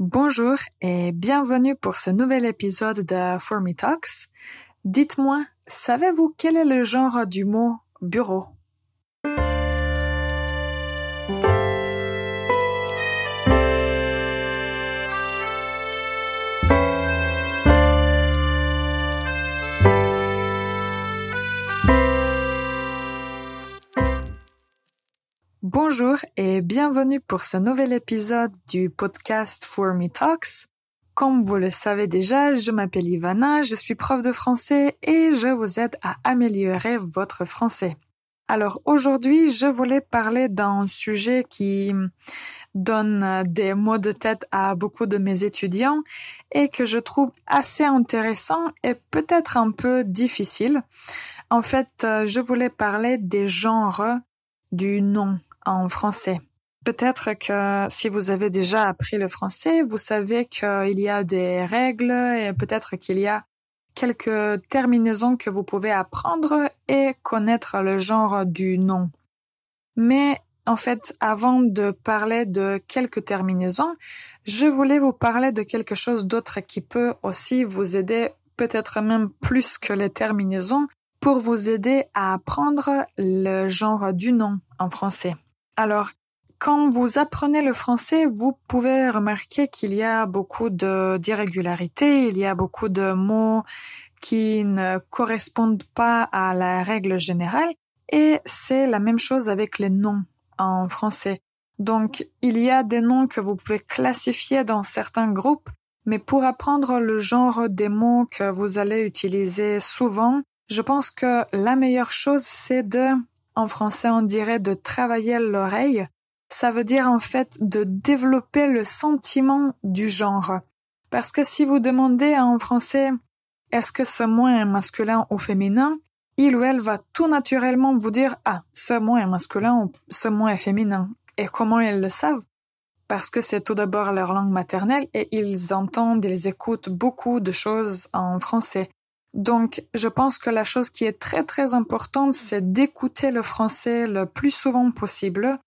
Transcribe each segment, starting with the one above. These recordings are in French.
Bonjour et bienvenue pour ce nouvel épisode de Me Talks. Dites-moi, savez-vous quel est le genre du mot bureau? Bonjour et bienvenue pour ce nouvel épisode du podcast For Me Talks. Comme vous le savez déjà, je m'appelle Ivana, je suis prof de français et je vous aide à améliorer votre français. Alors aujourd'hui, je voulais parler d'un sujet qui donne des mots de tête à beaucoup de mes étudiants et que je trouve assez intéressant et peut-être un peu difficile. En fait, euh, je voulais parler des genres du nom en français. Peut-être que si vous avez déjà appris le français, vous savez qu'il y a des règles et peut-être qu'il y a quelques terminaisons que vous pouvez apprendre et connaître le genre du nom. Mais en fait, avant de parler de quelques terminaisons, je voulais vous parler de quelque chose d'autre qui peut aussi vous aider, peut-être même plus que les terminaisons, pour vous aider à apprendre le genre du nom en français. Alors, quand vous apprenez le français, vous pouvez remarquer qu'il y a beaucoup d'irrégularités, il y a beaucoup de mots qui ne correspondent pas à la règle générale, et c'est la même chose avec les noms en français. Donc, il y a des noms que vous pouvez classifier dans certains groupes, mais pour apprendre le genre des mots que vous allez utiliser souvent, je pense que la meilleure chose, c'est de en français on dirait de travailler l'oreille, ça veut dire en fait de développer le sentiment du genre. Parce que si vous demandez en français est-ce que ce mot est masculin ou féminin, il ou elle va tout naturellement vous dire ah, ce mot est masculin ou ce mot est féminin. Et comment ils le savent Parce que c'est tout d'abord leur langue maternelle et ils entendent, ils écoutent beaucoup de choses en français. Donc, je pense que la chose qui est très très importante, c'est d'écouter le français le plus souvent possible.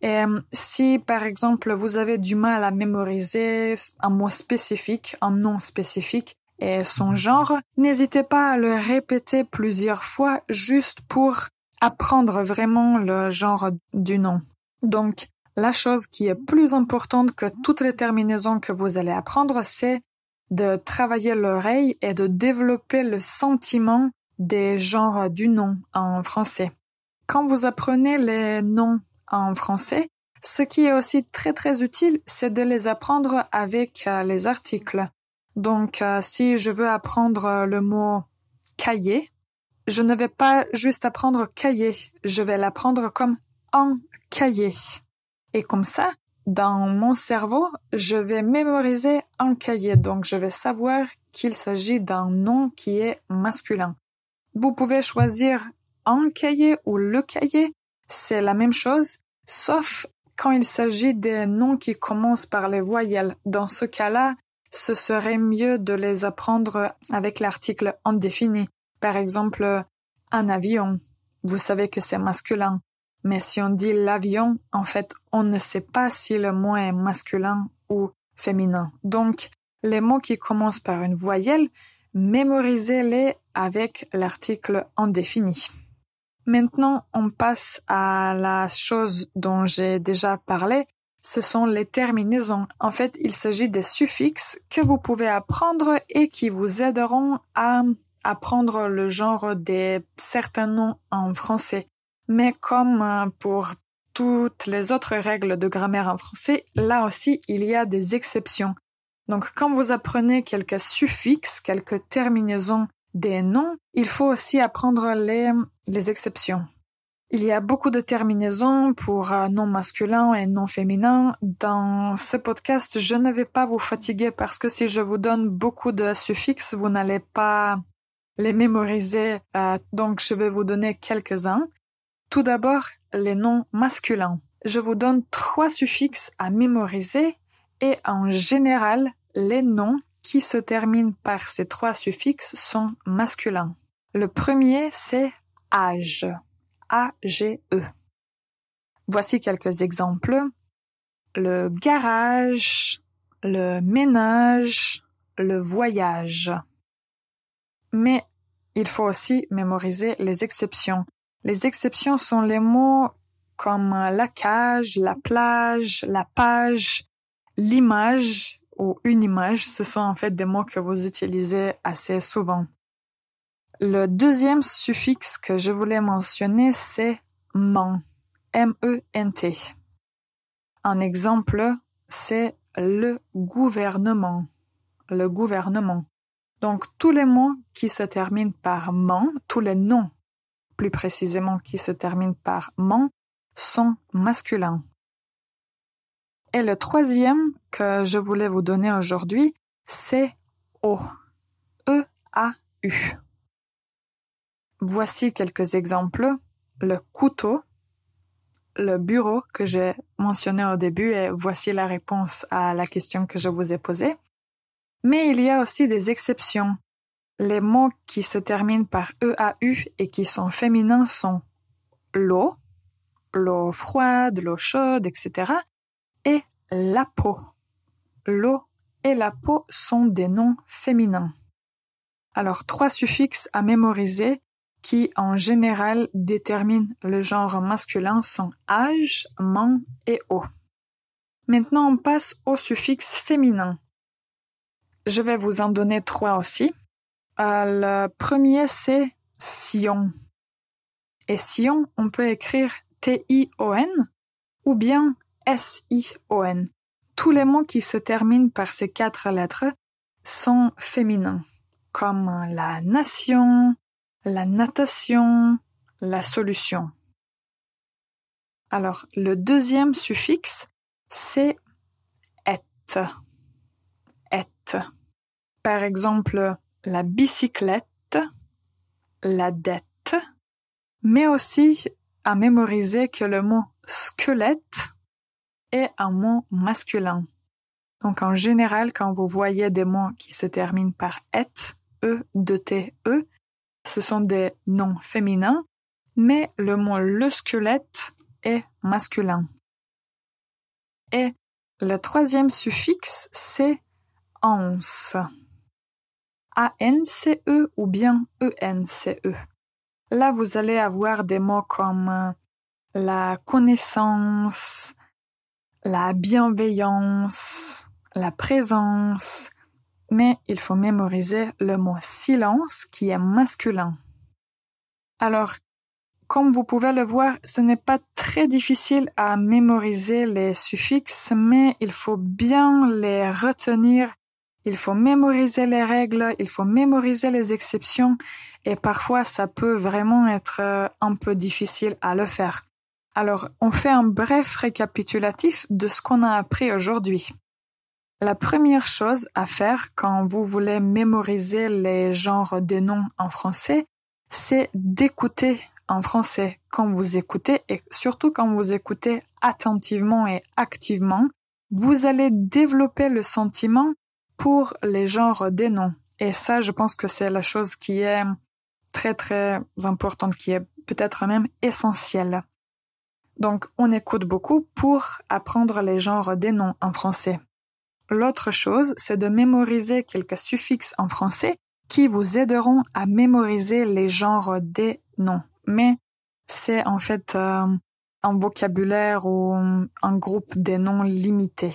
Et euh, si, par exemple, vous avez du mal à mémoriser un mot spécifique, un nom spécifique et son genre, n'hésitez pas à le répéter plusieurs fois juste pour apprendre vraiment le genre du nom. Donc, la chose qui est plus importante que toutes les terminaisons que vous allez apprendre, c'est de travailler l'oreille et de développer le sentiment des genres du nom en français. Quand vous apprenez les noms en français, ce qui est aussi très très utile, c'est de les apprendre avec euh, les articles. Donc, euh, si je veux apprendre euh, le mot cahier, je ne vais pas juste apprendre cahier, je vais l'apprendre comme un cahier. Et comme ça, dans mon cerveau, je vais mémoriser un cahier, donc je vais savoir qu'il s'agit d'un nom qui est masculin. Vous pouvez choisir un cahier ou le cahier, c'est la même chose, sauf quand il s'agit des noms qui commencent par les voyelles. Dans ce cas-là, ce serait mieux de les apprendre avec l'article indéfini. Par exemple, un avion. Vous savez que c'est masculin. Mais si on dit l'avion, en fait, on ne sait pas si le mot est masculin ou féminin. Donc, les mots qui commencent par une voyelle, mémorisez-les avec l'article indéfini. Maintenant, on passe à la chose dont j'ai déjà parlé, ce sont les terminaisons. En fait, il s'agit des suffixes que vous pouvez apprendre et qui vous aideront à apprendre le genre des certains noms en français. Mais comme euh, pour toutes les autres règles de grammaire en français, là aussi, il y a des exceptions. Donc quand vous apprenez quelques suffixes, quelques terminaisons des noms, il faut aussi apprendre les, exceptions. Il y a beaucoup de terminaisons pour euh, nom masculin et noms féminin. Dans ce podcast, je ne vais pas vous fatiguer parce que si je vous donne beaucoup de suffixes, vous n'allez pas les mémoriser. Euh, donc, je vais vous donner quelques-uns. Tout d'abord, les noms masculins. Je vous donne trois suffixes à mémoriser et en général, les noms qui se terminent par ces trois suffixes sont masculins. Le premier, c'est âge. A-G-E. Voici quelques exemples. Le garage, le ménage, le voyage. Mais il faut aussi mémoriser les exceptions. Les exceptions sont les mots comme la cage, la plage, la page, l'image ou une image. Ce sont en fait des mots que vous utilisez assez souvent. Le deuxième suffixe que je voulais mentionner, c'est ment. M-E-N-T. Un exemple, c'est le gouvernement. Le gouvernement. Donc, tous les mots qui se terminent par ment, tous les noms plus précisément qui se termine par mon, sont masculins. Et le troisième que je voulais vous donner aujourd'hui, c'est O. E-A-U. Voici quelques exemples. Le couteau, le bureau que j'ai mentionné au début, et voici la réponse à la question que je vous ai posée. Mais il y a aussi des exceptions les mots qui se terminent par EAU et qui sont féminins sont l'eau, l'eau froide, l'eau chaude, etc. et la peau. L'eau et la peau sont des noms féminins. Alors trois suffixes à mémoriser qui en général déterminent le genre masculin sont âge, ment et eau. Maintenant on passe au suffixe féminin. Je vais vous en donner trois aussi le euh, premier, c'est Sion. Et Sion, on peut écrire T-I-O-N ou bien S-I-O-N. Tous les mots qui se terminent par ces quatre lettres sont féminins, comme la nation, la natation, la solution. Alors, le deuxième suffixe, c'est et. Et. Par exemple, la bicyclette, la dette, mais aussi à mémoriser que le mot squelette est un mot masculin. Donc en général, quand vous voyez des mots qui se terminent par et, e, de t, e, ce sont des noms féminins, mais le mot le squelette est masculin. Et le troisième suffixe, c'est ans. A-N-C-E ou bien E-N-C-E. E. Là, vous allez avoir des mots comme euh, la connaissance, la bienveillance, la présence, mais il faut mémoriser le mot silence qui est masculin. Alors, comme vous pouvez le voir, ce n'est pas très difficile à mémoriser les suffixes, mais il faut bien les retenir il faut mémoriser les règles, il faut mémoriser les exceptions et parfois ça peut vraiment être euh, un peu difficile à le faire. Alors, on fait un bref récapitulatif de ce qu'on a appris aujourd'hui. La première chose à faire quand vous voulez mémoriser les genres des noms en français, c'est d'écouter en français quand vous écoutez et surtout quand vous écoutez attentivement et activement, vous allez développer le sentiment pour les genres des noms. Et ça, je pense que c'est la chose qui est très très importante, qui est peut-être même essentielle. Donc, on écoute beaucoup pour apprendre les genres des noms en français. L'autre chose, c'est de mémoriser quelques suffixes en français qui vous aideront à mémoriser les genres des noms. Mais c'est en fait euh, un vocabulaire ou un groupe des noms limités.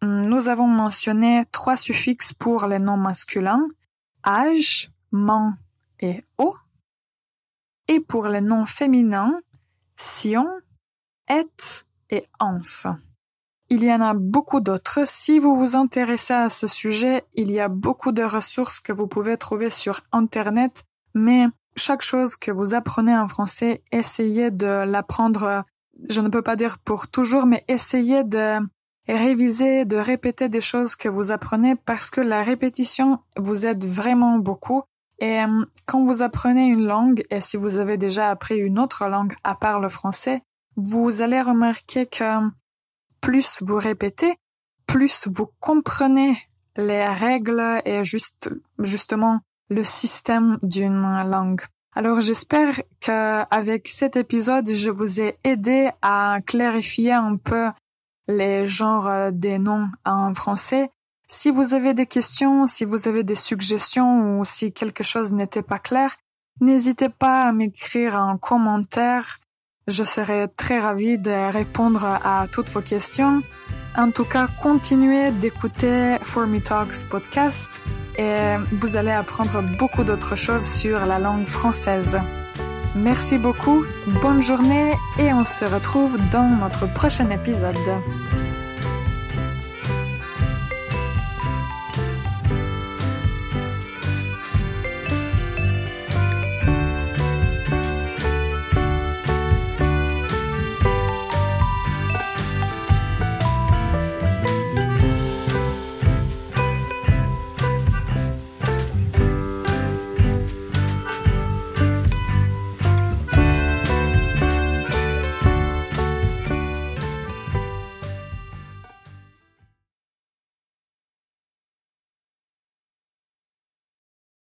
Hum, nous avons mentionné trois suffixes pour les noms masculins, âge, man et o. Et pour les noms féminins, sion, et et ans. Il y en a beaucoup d'autres. Si vous vous intéressez à ce sujet, il y a beaucoup de ressources que vous pouvez trouver sur Internet, mais chaque chose que vous apprenez en français, essayez de l'apprendre, je ne peux pas dire pour toujours, mais essayez de réviser, de répéter des choses que vous apprenez parce que la répétition vous aide vraiment beaucoup. Et euh, quand vous apprenez une langue, et si vous avez déjà appris une autre langue à part le français, vous allez remarquer que plus vous répétez, plus vous comprenez les règles et juste, justement le système d'une langue. Alors j'espère qu'avec cet épisode, je vous ai aidé à clarifier un peu les genres euh, des noms en français. Si vous avez des questions, si vous avez des suggestions ou si quelque chose n'était pas clair, n'hésitez pas à m'écrire un commentaire. Je serai très ravie de répondre à toutes vos questions. En tout cas, continuez d'écouter For Me Talks podcast et vous allez apprendre beaucoup d'autres choses sur la langue française. Merci beaucoup, bonne journée et on se retrouve dans notre prochain épisode.